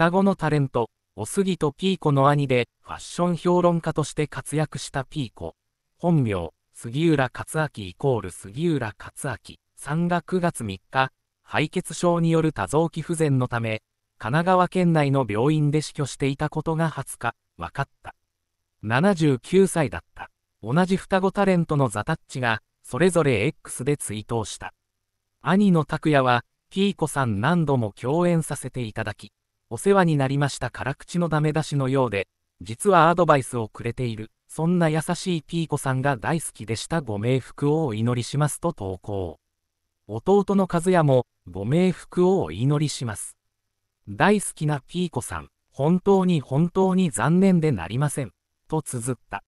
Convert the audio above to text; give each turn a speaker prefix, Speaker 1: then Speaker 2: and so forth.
Speaker 1: 双子のタレント、おすぎとピーコの兄で、ファッション評論家として活躍したピーコ。本名、杉浦克明イコール杉浦克明。3が9月3日、敗血症による多臓器不全のため、神奈川県内の病院で死去していたことが20日、分かった。79歳だった。同じ双子タレントのザタッチが、それぞれ X で追悼した。兄の拓也は、ピーコさん何度も共演させていただき、お世話になりました辛口のダメ出しのようで、実はアドバイスをくれている、そんな優しいピーコさんが大好きでしたご冥福をお祈りしますと投稿。弟の和也も、ご冥福をお祈りします。大好きなピーコさん、本当に本当に残念でなりません。と綴った。